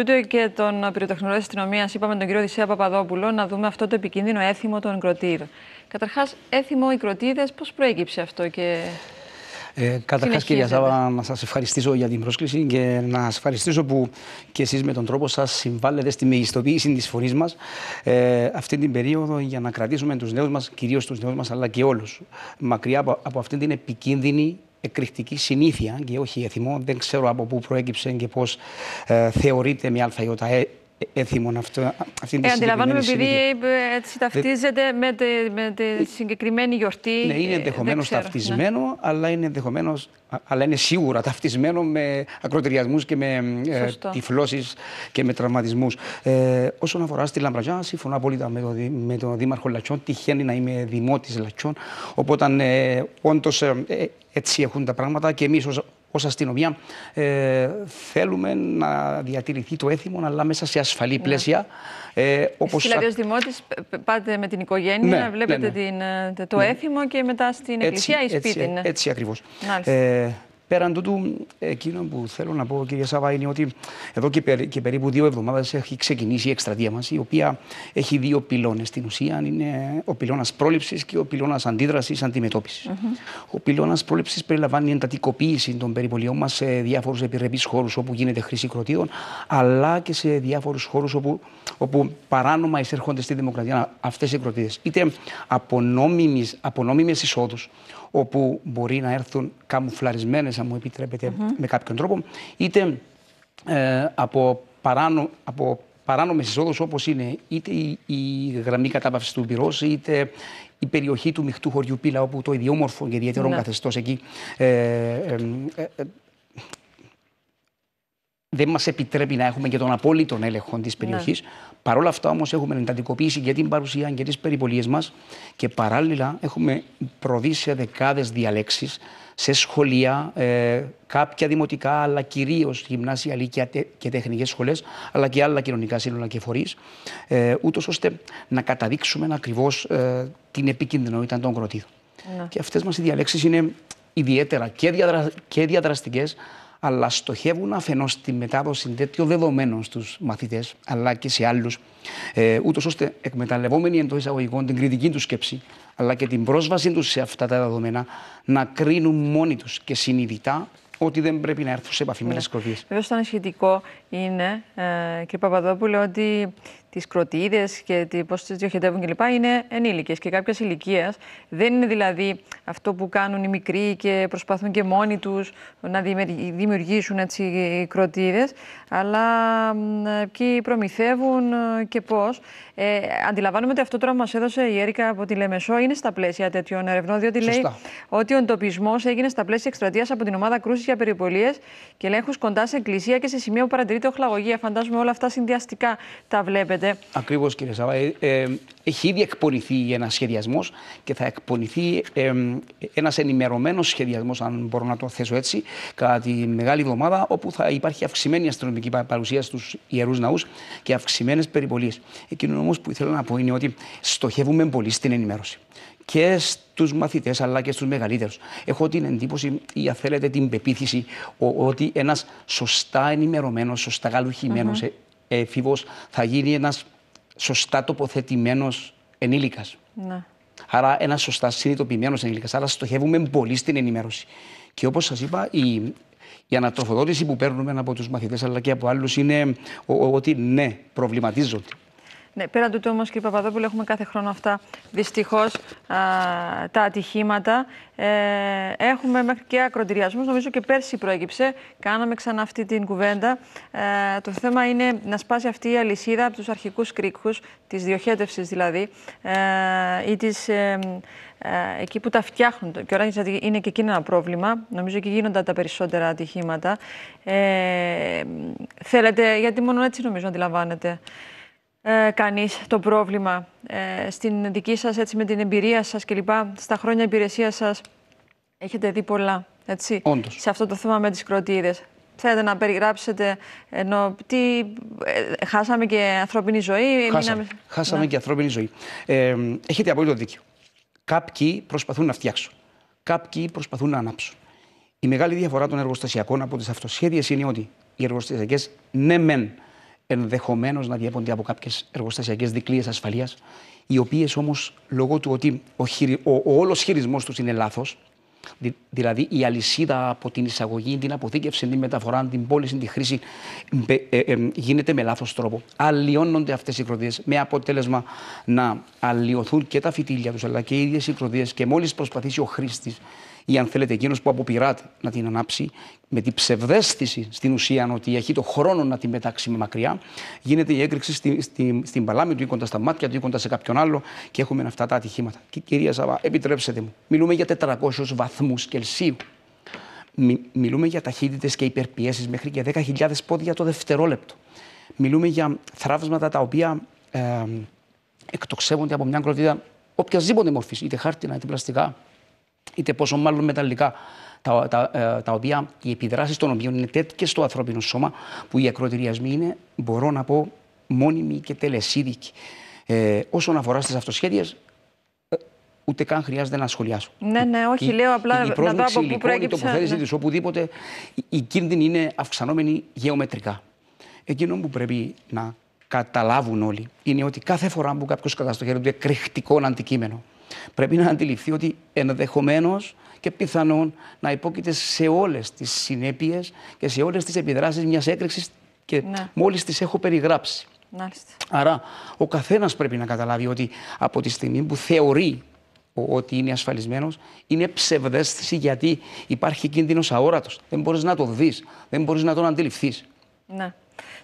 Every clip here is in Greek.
στούντιο και τον πυροτεχνολόγο της αστυνομίας, είπαμε τον κύριο Δησέα Παπαδόπουλο, να δούμε αυτό το επικίνδυνο έθιμο των κροτήρ. Καταρχάς, έθιμο οι κροτίδε, πώς προέκυψε αυτό και. Ε, Καταρχάς, κυρία Σάβα, να σας ευχαριστήσω για την πρόσκληση και να σας ευχαριστήσω που και εσείς με τον τρόπο σας συμβάλλετε στη μεγιστοποίηση της φωνής μας ε, αυτή την περίοδο για να κρατήσουμε τους νέους μας, κυρίως τους νέους μας, αλλά και όλους, μακριά από, από αυτή την επικίνδυνη εκρηκτική συνήθεια και όχι εθιμό. Δεν ξέρω από πού προέκυψε και πώς ε, θεωρείται μια άλφα έθιμον ε, ε, αυτό, ε, Αντιλαμβάνομαι επειδή ε, έτσι ταυτίζεται με, τη, με τη συγκεκριμένη γιορτή. Ναι, είναι ενδεχομένω ναι. ταυτισμένο, αλλά, είναι ενδεχομένως, αλλά είναι σίγουρα ταυτισμένο με ακροτηριασμού και με ε, τυφλώσεις και με τραυματισμούς. Ε, όσον αφορά στη Λαμπραγιά, συμφωνώ απόλυτα με, το, τον Δήμαρχο Λατσιών. Τυχαίνει να είμαι δημότης Λατσιών. Οπότε ε, όντως έτσι έχουν τα πράγματα και εμείς ως αστυνομία ε, θέλουμε να διατηρηθεί το έθιμο αλλά μέσα σε ασφαλή ναι. πλαίσια. Ε, όπως... δηλαδή ως Δημότης πάτε με την οικογένεια, ναι, βλέπετε ναι, την, ε, το έθιμο και μετά στην εκκλησία ή σπίτι. Έτσι, έτσι, έτσι ακριβώς. Ε, Πέραν τούτου, εκείνο που θέλω να πω, κύριε Σάβα, είναι ότι εδώ και, περί, και περίπου δύο εβδομάδες έχει ξεκινήσει η εκστρατεία μας, η οποία έχει δύο πυλώνες. Στην ουσία είναι ο πυλώνας πρόληψης και ο πυλώνας αντίδρασης αντιμετώπισης. Mm-hmm. Ο πυλώνας πρόληψης περιλαμβάνει εντατικοποίηση των περιπολιών μας σε διάφορους επιρρεπείς χώρους όπου γίνεται χρήση κροτίδων, αλλά και σε διάφορους χώρους όπου, όπου παράνομα εισέρχονται στη δημοκρατία αυτές οι κροτίδε. Είτε από νόμιμες εισόδους, όπου μπορεί να έρθουν καμουφλαρισμένες αν μου επιτρέπετε με κάποιον τρόπο, είτε ε, από, παράνο, από παράνομες εισόδους όπως είναι είτε η, γραμμή κατάπαυση του πυρός, είτε η περιοχή του μειχτού χωριού Πύλα, όπου το ιδιόμορφο και ιδιαίτερο ναι. καθεστώς εκεί ε, ε, δεν μας επιτρέπει να έχουμε και τον απόλυτο έλεγχο της περιοχή. Ναι. Παρ' όλα αυτά όμως έχουμε εντατικοποιήσει και την παρουσία και τις περιπολίες μας και παράλληλα έχουμε προβεί σε δεκάδες διαλέξεις σε σχολεία, ε, κάποια δημοτικά, αλλά κυρίως γυμνάσια, λύκεια και τεχνικές σχολές, αλλά και άλλα κοινωνικά σύνολα και φορείς, ε, ούτως ώστε να καταδείξουμε ακριβώς ε, την επικίνδυνοτητα των κροτίδων. Ναι. Και αυτές μας οι διαλέξεις είναι ιδιαίτερα και, διαδρα... και διαδραστικές, αλλά στοχεύουν αφενός στη μετάδοση τέτοιων δεδομένων στους μαθητές, αλλά και σε άλλους, ε, ούτως ώστε εκμεταλλευόμενοι εντός εισαγωγικών την κριτική τους σκέψη, αλλά και την πρόσβασή τους σε αυτά τα δεδομένα, να κρίνουν μόνοι τους και συνειδητά ότι δεν πρέπει να έρθουν σε επαφή ναι. με τι Βέβαια, το ανησυχητικό είναι, ε, κύριε Παπαδόπουλο, ότι τις κροτίδες και πώς τις διοχετεύουν κλπ. είναι ενήλικες και κάποιας ηλικίας. Δεν είναι δηλαδή αυτό που κάνουν οι μικροί και προσπαθούν και μόνοι τους να δημιουργήσουν έτσι κροτίδες, αλλά ποιοι προμηθεύουν ε, και πώς. Ε, αντιλαμβάνομαι ότι αυτό τώρα που μας έδωσε η Έρικα από τη Λεμεσό είναι στα πλαίσια τέτοιων ερευνών, διότι Σωστά. λέει ότι ο εντοπισμός έγινε στα πλαίσια εκστρατείας από την ομάδα κρούσης για περιπολίες και ελέγχους κοντά σε εκκλησία και σε σημεία που παρατηρείται οχλαγωγία. Φαντάζομαι όλα αυτά συνδυαστικά τα βλέπετε γίνεται. Ακριβώς, κύριε Σάβα. Ε, ε, έχει ήδη εκπονηθεί ένας σχεδιασμός και θα εκπονηθεί ε, ένας ενημερωμένος σχεδιασμός, αν μπορώ να το θέσω έτσι, κατά τη μεγάλη εβδομάδα, όπου θα υπάρχει αυξημένη αστυνομική παρουσία στους ιερούς ναούς και αυξημένες περιπολίες. Εκείνο όμως που ήθελα να πω είναι ότι στοχεύουμε πολύ στην ενημέρωση και στους μαθητές αλλά και στους μεγαλύτερους. Έχω την εντύπωση ή αν θέλετε την πεποίθηση ότι ένας σωστά ενημερωμένος, γαλουχημένο καλουχημένος, mm-hmm. Ε, έφηβος θα γίνει ένας σωστά τοποθετημένος ενήλικας. Ναι. Άρα ένας σωστά συνειδητοποιημένος ενήλικας. Άρα στοχεύουμε πολύ στην ενημέρωση. Και όπως σας είπα, η, η ανατροφοδότηση που παίρνουμε από τους μαθητές αλλά και από άλλους είναι ότι ναι, προβληματίζονται. Ναι, πέραν τούτου όμως, κύριε Παπαδόπουλο, έχουμε κάθε χρόνο αυτά δυστυχώς τα ατυχήματα. Ε, έχουμε μέχρι και ακροτηριασμούς. Νομίζω και πέρσι προέκυψε. Κάναμε ξανά αυτή την κουβέντα. Ε, το θέμα είναι να σπάσει αυτή η αλυσίδα από τους αρχικούς κρίκους, της διοχέτευσης δηλαδή, ε, ή ε, ε, εκεί που τα φτιάχνουν. Και Ράγκη είναι και εκείνο ένα πρόβλημα. Νομίζω και γίνονται τα περισσότερα ατυχήματα. Ε, θέλετε, γιατί μόνο έτσι νομίζω αντιλαμβάνετε ε, κανείς το πρόβλημα ε, στην δική σας, έτσι με την εμπειρία σας και λοιπά, στα χρόνια υπηρεσίας σας έχετε δει πολλά, έτσι, Όντως. σε αυτό το θέμα με τις κροτίδες. Θέλετε να περιγράψετε, ενώ τι, ε, χάσαμε και ανθρώπινη ζωή. Χάσαμε, μήναμε... χάσαμε ναι. και ανθρώπινη ζωή. Ε, έχετε απόλυτο δίκιο. Κάποιοι προσπαθούν να φτιάξουν. Κάποιοι προσπαθούν να ανάψουν. Η μεγάλη διαφορά των εργοστασιακών από τις αυτοσχέδιες είναι ότι οι εργοστασιακές, ναι, μεν ενδεχομένως να διέπονται από κάποιες εργοστασιακές δικλείες ασφαλείας, οι οποίες όμως λόγω του ότι ο, χειρι... ο, ο όλος χειρισμός τους είναι λάθος, δηλαδή η αλυσίδα από την εισαγωγή, την αποθήκευση, την μεταφορά, την πώληση, τη χρήση, ε, ε, γίνεται με λάθος τρόπο. Αλλοιώνονται αυτές οι κροτίε με αποτέλεσμα να αλλοιωθούν και τα φυτίλια τους αλλά και οι ίδιες οι και μόλις προσπαθήσει ο χρήστης ή αν θέλετε εκείνος που αποπειράται να την ανάψει, με την ψευδέστηση στην ουσία ότι έχει το χρόνο να τη με μακριά, γίνεται η έκρηξη στη, στη, στην παλάμη του κοντά στα μάτια του κοντά σε κάποιον άλλο και έχουμε αυτά τα ατυχήματα. Και, κυρία Σαβα, επιτρέψτε μου, μιλούμε για 400 βαθμούς Κελσίου. μιλούμε για ταχύτητες και υπερπιέσεις μέχρι και 10.000 πόδια το δευτερόλεπτο. Μιλούμε για θραύσματα τα οποία ε, εκτοξεύονται από μια κροτίδα οποιασδήποτε μορφής, είτε χάρτινα είτε πλαστικά, είτε πόσο μάλλον μεταλλικά, τα, τα, ε, τα οποία οι επιδράσεις των οποίων είναι τέτοιες στο ανθρώπινο σώμα, που οι ακροτηριασμοί είναι, μπορώ να πω, μόνιμοι και τελεσίδικοι. Ε, όσον αφορά στις αυτοσχέδιες, ε, ούτε καν χρειάζεται να σχολιάσω. Ναι, ναι, όχι, λέω απλά η, λοιπόν, η να δω από πού προέκυψε. Η τοποθέτηση οπουδήποτε, η κίνδυνη είναι αυξανόμενη γεωμετρικά. Εκείνο που πρέπει να καταλάβουν όλοι είναι ότι κάθε φορά που κάποιος καταστοχεύεται εκρηκτικό αντικείμενο, πρέπει να αντιληφθεί ότι ενδεχομένως και πιθανόν να υπόκειται σε όλες τις συνέπειες και σε όλες τις επιδράσεις μιας έκρηξης και ναι. μόλις τις έχω περιγράψει. Άρα, ο καθένας πρέπει να καταλάβει ότι από τη στιγμή που θεωρεί ότι είναι ασφαλισμένος, είναι ψευδέστηση γιατί υπάρχει κίνδυνος αόρατος. Δεν μπορείς να το δεις, δεν μπορείς να τον αντιληφθείς. Ναι.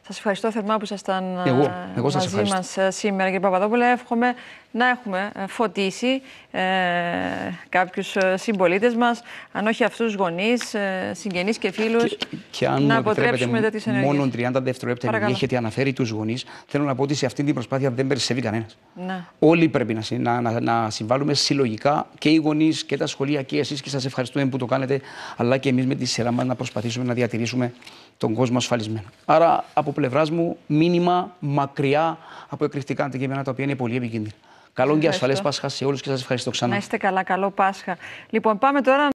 Σας ευχαριστώ θερμά που ήσασταν ε, εγώ, εγώ μαζί ευχαριστώ. μας ε, σήμερα κύριε Παπαδόπουλε. Εύχομαι να έχουμε ε, φωτίσει ε, κάποιους συμπολίτες μας, αν όχι αυτούς γονείς, συγγενείς και φίλους, και, αν να αποτρέψουμε Μόνο 30 δευτερόλεπτα επειδή έχετε αναφέρει τους γονείς, θέλω να πω ότι σε αυτή την προσπάθεια δεν περισσεύει κανένας. Ναι. Όλοι πρέπει να, να, να συμβάλλουμε συλλογικά και οι γονείς και τα σχολεία και εσείς και σας ευχαριστούμε που το κάνετε, αλλά και εμείς με τη σειρά μας να προσπαθήσουμε να διατηρήσουμε τον κόσμο ασφαλισμένο. Άρα από πλευράς μου μήνυμα μακριά από εκρηκτικά αντικείμενα τα οποία είναι πολύ επικίνδυνα. Καλό και ασφαλές Πάσχα σε όλους και σας ευχαριστώ ξανά. Να είστε καλά, καλό Πάσχα. Λοιπόν, πάμε τώρα.